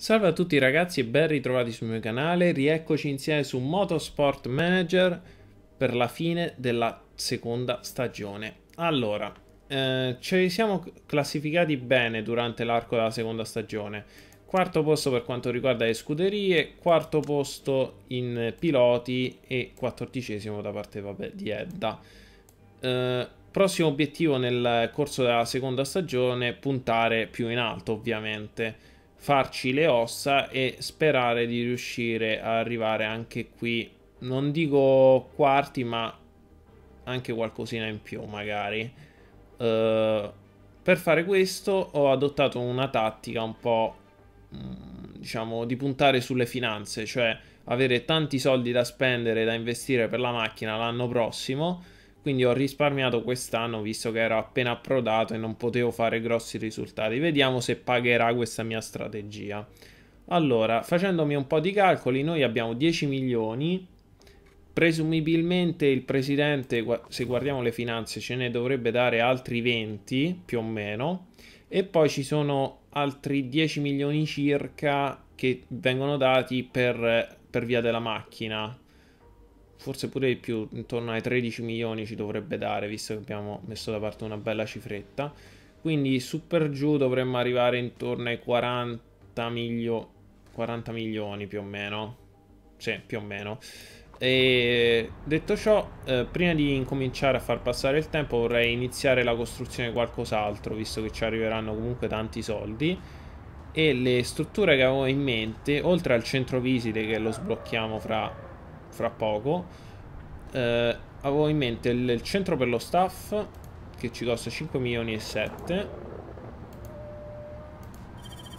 Salve a tutti ragazzi e ben ritrovati sul mio canale, rieccoci insieme su Motorsport Manager per la fine della seconda stagione. Allora, eh, ci siamo classificati bene durante l'arco della seconda stagione. Quarto posto per quanto riguarda le scuderie, quarto posto in piloti e quattordicesimo da parte vabbè, di Edda. Eh, prossimo obiettivo nel corso della seconda stagione, puntare più in alto ovviamente farci le ossa e sperare di riuscire a arrivare anche qui, non dico quarti, ma anche qualcosina in più magari. Uh, per fare questo ho adottato una tattica un po' mm, diciamo di puntare sulle finanze, cioè avere tanti soldi da spendere e da investire per la macchina l'anno prossimo quindi ho risparmiato quest'anno visto che ero appena approdato e non potevo fare grossi risultati. Vediamo se pagherà questa mia strategia. Allora, facendomi un po' di calcoli, noi abbiamo 10 milioni. Presumibilmente il presidente, se guardiamo le finanze, ce ne dovrebbe dare altri 20 più o meno. E poi ci sono altri 10 milioni circa che vengono dati per, per via della macchina, forse pure di più, intorno ai 13 milioni ci dovrebbe dare, visto che abbiamo messo da parte una bella cifretta. Quindi su per giù dovremmo arrivare intorno ai 40, milio 40 milioni più o meno. Sì, più o meno. E detto ciò, eh, prima di incominciare a far passare il tempo vorrei iniziare la costruzione di qualcos'altro, visto che ci arriveranno comunque tanti soldi. E le strutture che avevo in mente, oltre al centro visite che lo sblocchiamo fra fra poco eh, avevo in mente il, il, centro per lo staff che ci costa 5 milioni e 7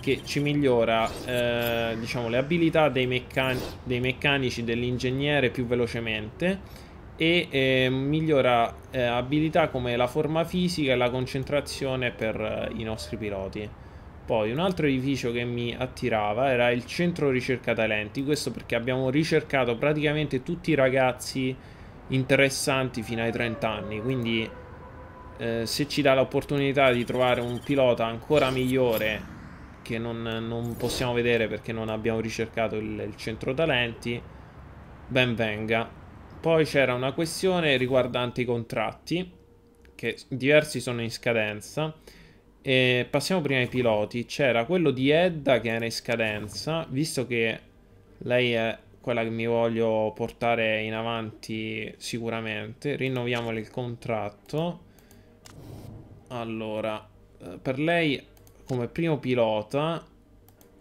che ci migliora eh, diciamo le abilità dei, meccani dei meccanici dell'ingegnere più velocemente e ehm, eh, migliora abilità come la forma fisica e la concentrazione per eh, i nostri piloti poi un altro edificio che mi attirava era il centro ricerca talenti, questo perché abbiamo ricercato praticamente tutti i ragazzi interessanti fino ai 30 anni, quindi eh, se ci dà l'opportunità di trovare un pilota ancora migliore che non, non possiamo vedere perché non abbiamo ricercato il, il centro talenti, ben venga. Poi c'era una questione riguardante i contratti, che diversi sono in scadenza e passiamo prima ai piloti. C'era quello di Edda che era in scadenza, visto che lei è quella che mi voglio portare in avanti sicuramente. Rinnoviamole il contratto. Allora, eh, per lei come primo pilota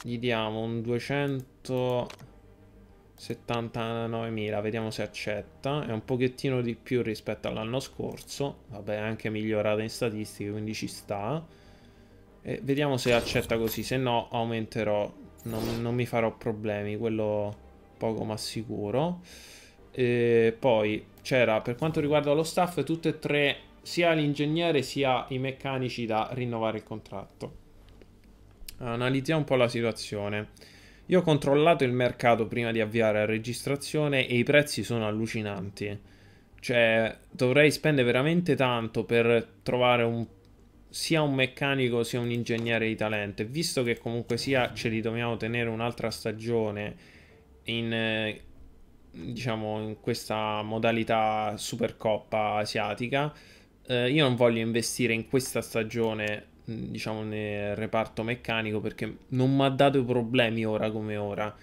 gli diamo un 279.000, vediamo se accetta. È un pochettino di più rispetto all'anno scorso, vabbè, è anche migliorata in statistiche, quindi ci sta. E vediamo se accetta così, se no aumenterò, non, non mi farò problemi, quello poco ma sicuro. E poi c'era per quanto riguarda lo staff tutte e tre, sia l'ingegnere sia i meccanici da rinnovare il contratto. Analizziamo un po' la situazione. Io ho controllato il mercato prima di avviare la registrazione e i prezzi sono allucinanti. Cioè, dovrei spendere veramente tanto per trovare un sia un meccanico sia un ingegnere di talento. E visto che comunque sia ce li dobbiamo tenere un'altra stagione in, eh, diciamo, in questa modalità Supercoppa asiatica, eh, io non voglio investire in questa stagione, mm, diciamo, nel reparto meccanico perché non mi ha dato problemi ora come ora.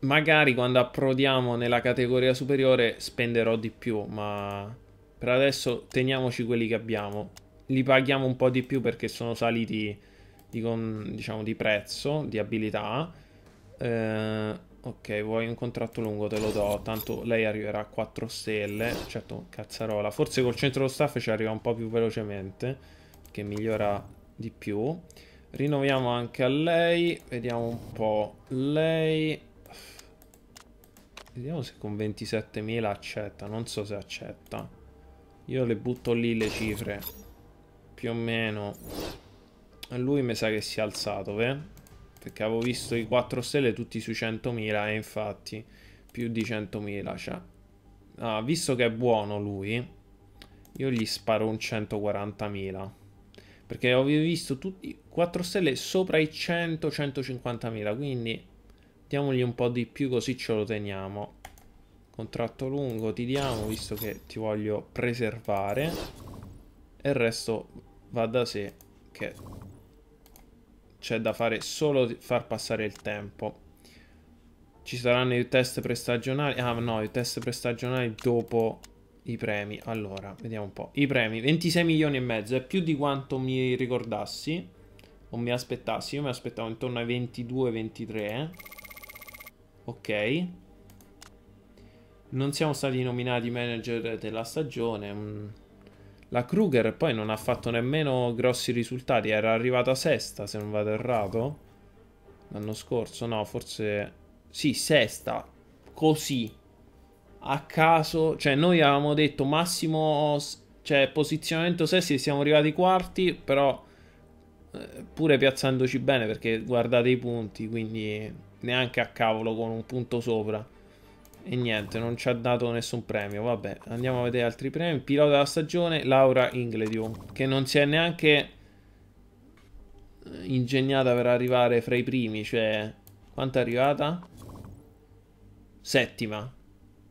Magari quando approdiamo nella categoria superiore spenderò di più, ma per adesso teniamoci quelli che abbiamo li paghiamo un po' di più perché sono saliti di, con, diciamo, di prezzo, di abilità. Eh, ok, vuoi un contratto lungo, te lo do. Tanto lei arriverà a 4 stelle. Certo, cazzarola. Forse col centro dello staff ci arriva un po' più velocemente, che migliora di più. Rinnoviamo anche a lei. Vediamo un po'. Lei... Vediamo se con 27.000 accetta. Non so se accetta. Io le butto lì le cifre più o meno lui mi sa che si è alzato beh? perché avevo visto i 4 stelle tutti sui 100.000 e infatti più di 100.000 cioè. ah, visto che è buono lui io gli sparo un 140.000 perché avevo visto tutti 4 stelle sopra i 100 150.000 quindi diamogli un po' di più così ce lo teniamo contratto lungo ti diamo visto che ti voglio preservare e il resto Va da sé che c'è da fare solo far passare il tempo. Ci saranno i test prestagionali. Ah no, i test prestagionali dopo i premi. Allora, vediamo un po'. I premi, 26 milioni e mezzo, è più di quanto mi ricordassi. O mi aspettassi. Io mi aspettavo intorno ai 22-23. Ok. Non siamo stati nominati manager della stagione. Mm. La Kruger poi non ha fatto nemmeno grossi risultati, era arrivata sesta se non vado errato. L'anno scorso, no, forse... Sì, sesta. Così. A caso, cioè noi avevamo detto massimo, cioè posizionamento sesti, siamo arrivati quarti, però eh, pure piazzandoci bene perché guardate i punti, quindi neanche a cavolo con un punto sopra. E niente, non ci ha dato nessun premio. Vabbè, andiamo a vedere altri premi. Pilota della stagione, Laura Ingledew, che non si è neanche eh, ingegnata per arrivare fra i primi, cioè... Quanto è arrivata? Settima.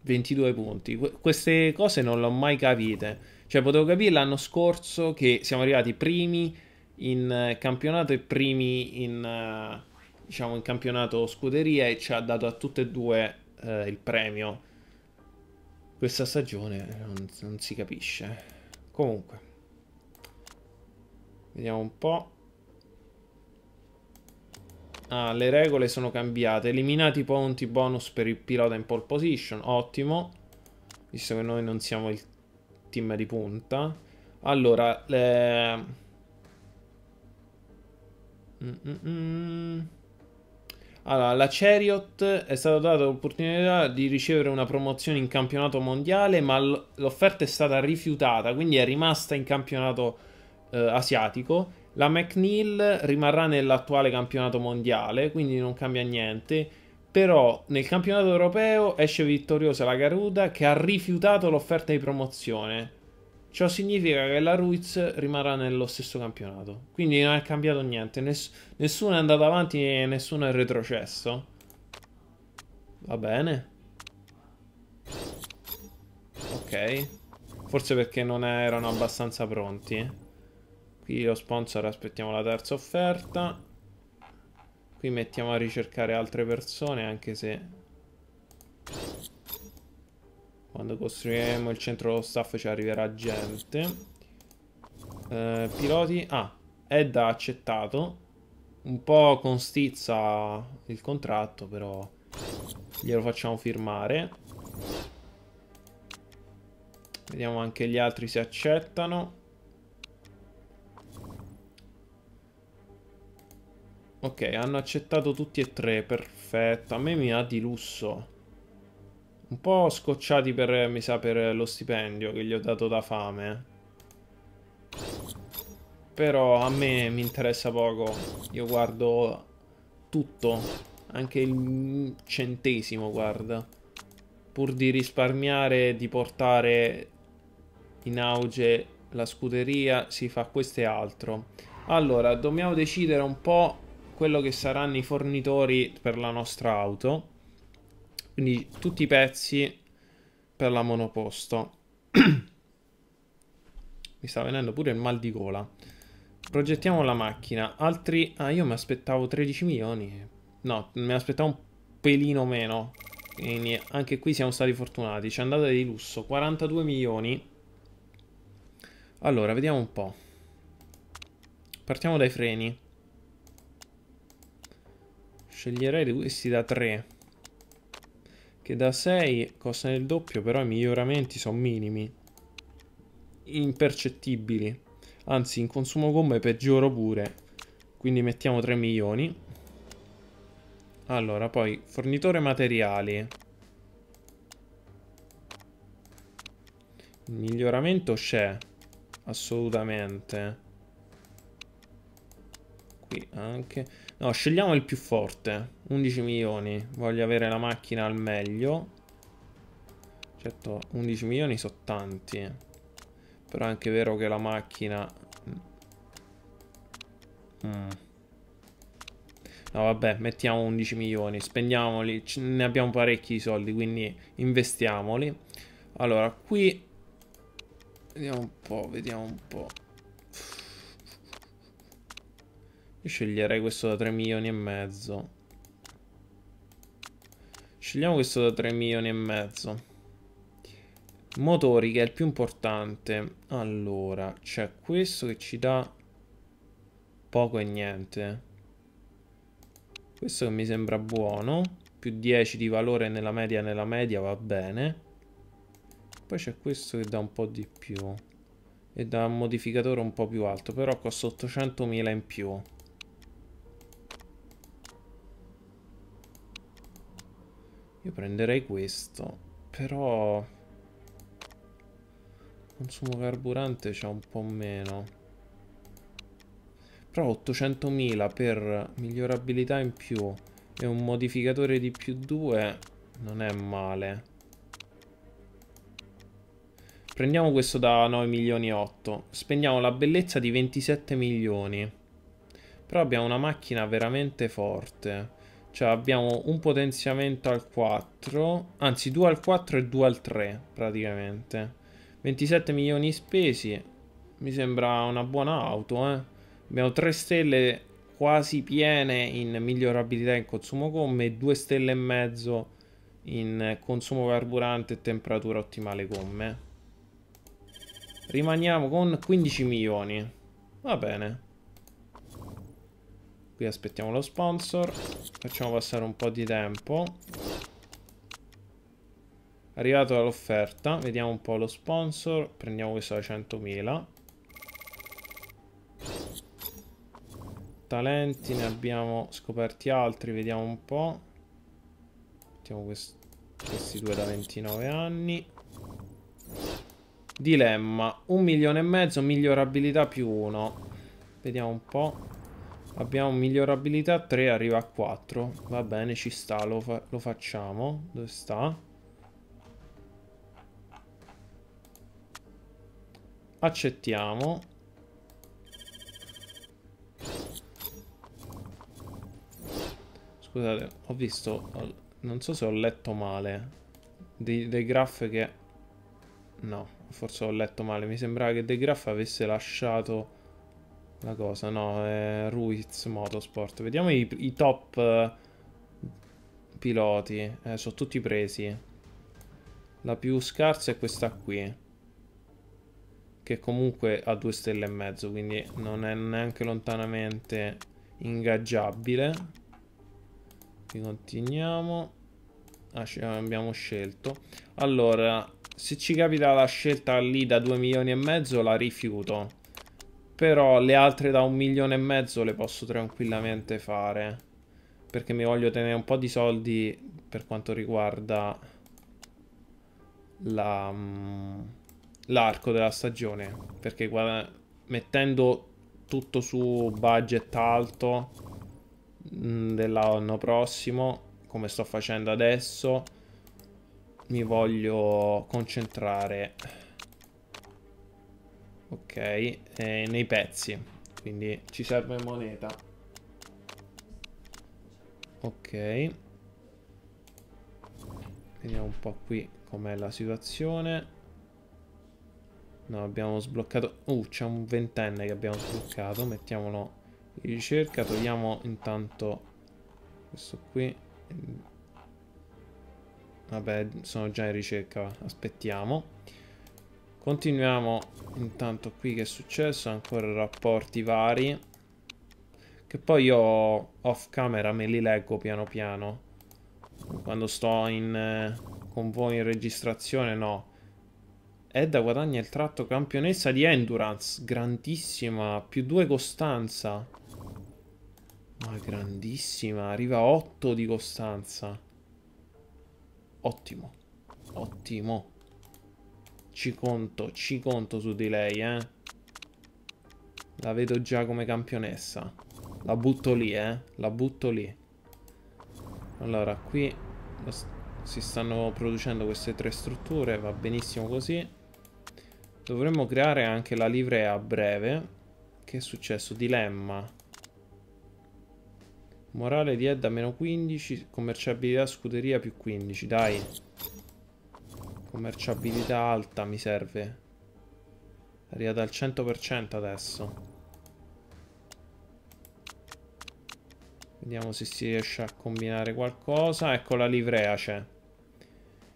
22 punti. queste cose non le ho mai capite. Cioè, potevo capire l'anno scorso che siamo arrivati primi in eh, campionato e primi in, eh, diciamo, in campionato scuderia e ci ha dato a tutte e due eh, il premio questa stagione non, non si capisce. Comunque, vediamo un po'. Ah, le regole sono cambiate. Eliminati i punti bonus per il pilota in pole position. Ottimo. Visto che noi non siamo il team di punta. Allora, le... Mm -mm -mm. Allora, la Chariot è stata data l'opportunità di ricevere una promozione in campionato mondiale, ma l'offerta è stata rifiutata, quindi è rimasta in campionato eh, asiatico. La McNeil rimarrà nell'attuale campionato mondiale, quindi non cambia niente. Però nel campionato europeo esce vittoriosa la Garuda che ha rifiutato l'offerta di promozione. Ciò significa che la Ruiz rimarrà nello stesso campionato. Quindi non è cambiato niente. Ness nessuno è andato avanti e nessuno è retrocesso. Va bene. Ok. Forse perché non erano abbastanza pronti. Qui lo sponsor aspettiamo la terza offerta. Qui mettiamo a ricercare altre persone anche se quando costruiremo il centro dello staff ci arriverà gente. Eh, piloti... Ah, Ed ha accettato. Un po' con stizza il contratto, però glielo facciamo firmare. Vediamo anche gli altri se accettano. Ok, hanno accettato tutti e tre, perfetto. A me mi ha di lusso. Un po' scocciati per, mi sa, per lo stipendio che gli ho dato da fame. Però a me mi interessa poco. Io guardo tutto. Anche il centesimo, guarda. Pur di risparmiare, di portare in auge la scuderia, si fa questo e altro. Allora, dobbiamo decidere un po' quello che saranno i fornitori per la nostra auto quindi tutti i pezzi per la monoposto. mi sta venendo pure il mal di gola. Progettiamo la macchina. Altri... Ah, io mi aspettavo 13 milioni. No, mi aspettavo un pelino meno. Quindi anche qui siamo stati fortunati. C'è andata di lusso. 42 milioni. Allora, vediamo un po'. Partiamo dai freni. Sceglierei questi da 3 che da 6 costa il doppio, però i miglioramenti sono minimi, impercettibili. Anzi, in consumo gomme peggioro pure, quindi mettiamo 3 milioni. Allora, poi, fornitore materiali. miglioramento c'è, assolutamente qui anche. No, scegliamo il più forte. 11 milioni. Voglio avere la macchina al meglio. Certo, 11 milioni sono tanti. Eh. Però è anche vero che la macchina... Mm. mm. No, vabbè, mettiamo 11 milioni. Spendiamoli. Ce ne abbiamo parecchi di soldi, quindi investiamoli. Allora, qui... Vediamo un po', vediamo un po'. Io sceglierei questo da 3 milioni e mezzo. Scegliamo questo da 3 milioni e mezzo. Motori che è il più importante. Allora, c'è questo che ci dà poco e niente. Questo che mi sembra buono. Più 10 di valore nella media, nella media va bene. Poi c'è questo che dà un po' di più. E dà un modificatore un po' più alto, però costa 800.000 in più. Io prenderei questo, però... Consumo carburante c'è un po' meno. Però 800.000 per migliorabilità in più e un modificatore di più 2 non è male. Prendiamo questo da 9 milioni e 8. Spendiamo la bellezza di 27 milioni. Però abbiamo una macchina veramente forte. Cioè abbiamo un potenziamento al 4, anzi 2 al 4 e 2 al 3 praticamente. 27 milioni spesi, mi sembra una buona auto, eh. Abbiamo 3 stelle quasi piene in migliorabilità in consumo gomme e 2 stelle e mezzo in consumo carburante e temperatura ottimale gomme. Rimaniamo con 15 milioni. Va bene. Qui aspettiamo lo sponsor. Facciamo passare un po' di tempo. Arrivato all'offerta vediamo un po' lo sponsor. Prendiamo questo da 100.000. Talenti, ne abbiamo scoperti altri, vediamo un po'. Mettiamo quest questi due da 29 anni. Dilemma, un milione e mezzo, migliorabilità più uno. Vediamo un po'. Abbiamo migliorabilità 3, arriva a 4. Va bene, ci sta, lo, fa lo facciamo. Dove sta? Accettiamo. Scusate, ho visto... Non so se ho letto male. Dei, dei graph che... No, forse ho letto male. Mi sembrava che De Graff avesse lasciato la cosa, no, è Ruiz Motorsport. Vediamo i, i top eh, piloti, eh, sono tutti presi. La più scarsa è questa qui che comunque ha due stelle e mezzo, quindi non è neanche lontanamente ingaggiabile. Quindi continuiamo. Ah, ah, abbiamo scelto. Allora, se ci capita la scelta lì da 2 milioni e mezzo la rifiuto. Però le altre da un milione e mezzo le posso tranquillamente fare. Perché mi voglio tenere un po' di soldi per quanto riguarda mm, l'arco la, della stagione. Perché guarda, mettendo tutto su budget alto mm, dell'anno prossimo, come sto facendo adesso, mi voglio concentrare Ok, eh, nei pezzi. Quindi ci serve moneta. Ok. Vediamo un po' qui com'è la situazione. No, abbiamo sbloccato... Uh, c'è un ventenne che abbiamo sbloccato. Mettiamolo in ricerca. Togliamo intanto questo qui. Vabbè, sono già in ricerca. Aspettiamo. Continuiamo intanto qui che è successo, ancora rapporti vari. Che poi io off camera me li leggo piano piano. Quando sto in, eh, con voi in registrazione no. Edda guadagna il tratto campionessa di Endurance. Grandissima. Più 2 costanza. Ma grandissima. Arriva a 8 di costanza. Ottimo. Ottimo. Ci conto, ci conto su di lei, eh. La vedo già come campionessa. La butto lì, eh. La butto lì. Allora, qui si stanno producendo queste tre strutture. Va benissimo così. Dovremmo creare anche la livrea a breve. Che è successo? Dilemma. Morale di Edda meno 15. Commerciabilità scuderia più 15. Dai. Commerciabilità alta mi serve. Arrivata al 100% adesso. Vediamo se si riesce a combinare qualcosa. Ecco la livrea c'è.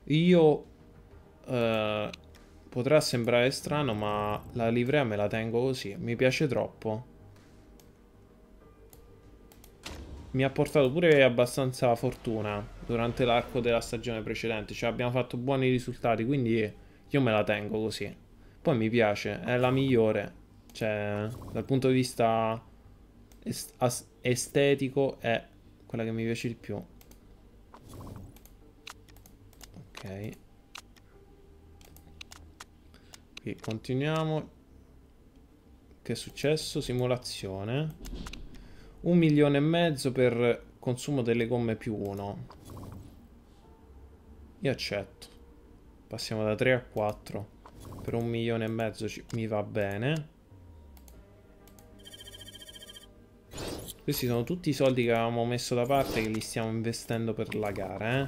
Io... Eh, potrà sembrare strano ma la livrea me la tengo così. Mi piace troppo. mi ha portato pure abbastanza fortuna durante l'arco della stagione precedente, cioè abbiamo fatto buoni risultati, quindi io me la tengo così. Poi mi piace, è la migliore, cioè dal punto di vista estetico è quella che mi piace di più. Ok. Qui continuiamo. Che è successo? Simulazione un milione e mezzo per consumo delle gomme più uno. Io accetto. Passiamo da 3 a 4. Per un milione e mezzo mi va bene. Questi sono tutti i soldi che avevamo messo da parte che li stiamo investendo per la gara, eh?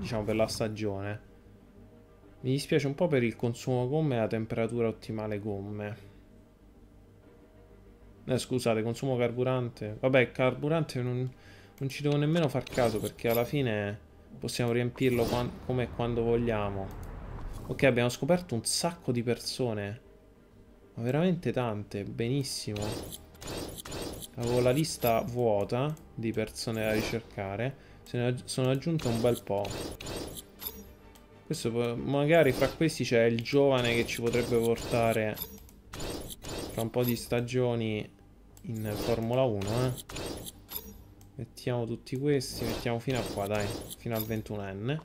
Diciamo per la stagione. Mi dispiace un po' per il consumo gomme e la temperatura ottimale gomme. Eh, scusate, consumo carburante. Vabbè, carburante non, non, ci devo nemmeno far caso perché alla fine possiamo riempirlo quando, come e quando vogliamo. Ok, abbiamo scoperto un sacco di persone. Ma veramente tante, benissimo. Avevo la lista vuota di persone da ricercare. Se ne sono aggiunte un bel po'. Questo magari fra questi c'è il giovane che ci potrebbe portare tra un po' di stagioni in Formula 1, eh. Mettiamo tutti questi, mettiamo fino a qua, dai, fino al 21enne.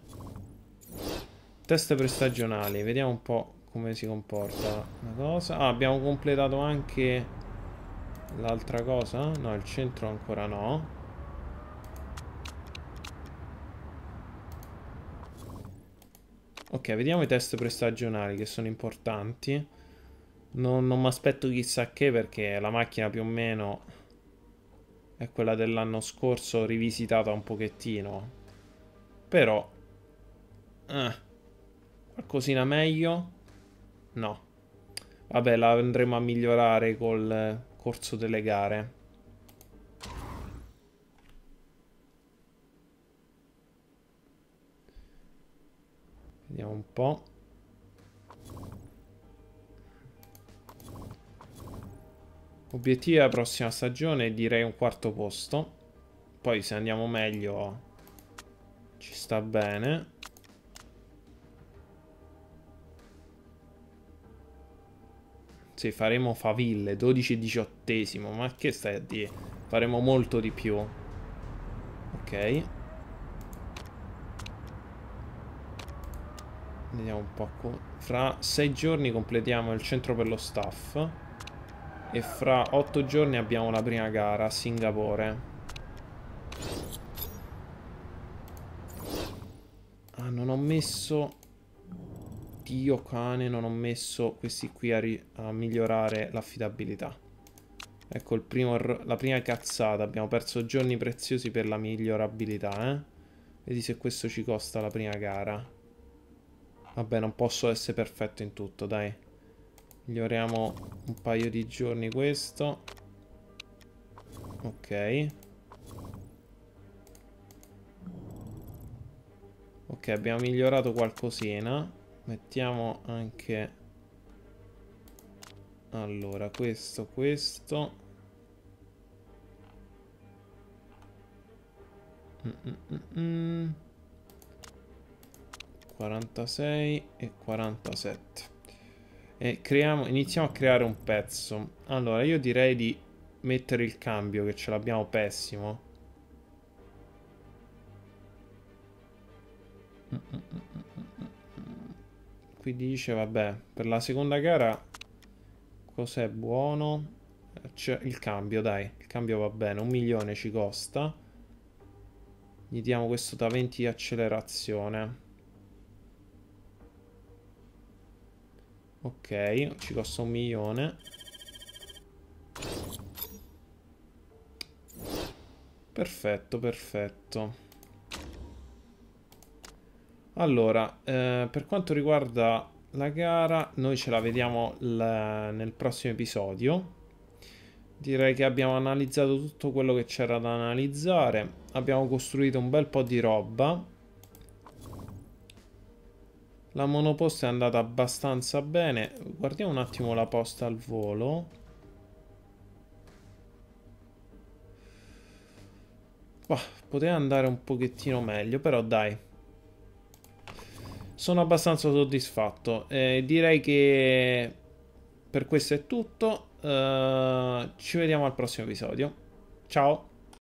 Test prestagionali, vediamo un po' come si comporta la cosa. Ah, abbiamo completato anche l'altra cosa? No, il centro ancora no. Ok, vediamo i test prestagionali che sono importanti. Non, non mi aspetto chissà che perché la macchina più o meno è quella dell'anno scorso rivisitata un pochettino. Però... Eh, qualcosina meglio? No. Vabbè, la andremo a migliorare col corso delle gare. Vediamo un po'. Obiettivo della prossima stagione direi un quarto posto. Poi se andiamo meglio ci sta bene. Sì, faremo faville, 12-18, e ma che stai a dire? Faremo molto di più. Ok. Vediamo un po' qua. Fra sei giorni completiamo il centro per lo staff. E fra otto giorni abbiamo la prima gara a Singapore. Ah, non ho messo... Dio cane, non ho messo questi qui a, a migliorare l'affidabilità. Ecco primo, la prima cazzata. Abbiamo perso giorni preziosi per la migliorabilità, eh? Vedi se questo ci costa la prima gara. Vabbè, non posso essere perfetto in tutto, dai. Miglioriamo un paio di giorni questo. Ok. Ok, abbiamo migliorato qualcosina. Mettiamo anche... Allora, questo, questo. Mm -mm -mm. 46 mm. e 47 e creiamo, iniziamo a creare un pezzo. Allora, io direi di mettere il cambio, che ce l'abbiamo pessimo. Qui dice, vabbè, per la seconda gara cos'è buono? Cioè, il cambio, dai, il cambio va bene, un milione ci costa. Gli diamo questo da 20 di accelerazione. Ok, ci costa un milione. Perfetto, perfetto. Allora, eh, per quanto riguarda la gara, noi ce la vediamo nel prossimo episodio. Direi che abbiamo analizzato tutto quello che c'era da analizzare. Abbiamo costruito un bel po' di roba la monoposta è andata abbastanza bene. Guardiamo un attimo la posta al volo. Bah, poteva andare un pochettino meglio, però dai. Sono abbastanza soddisfatto. Eh, direi che per questo è tutto. Uh, ci vediamo al prossimo episodio. Ciao!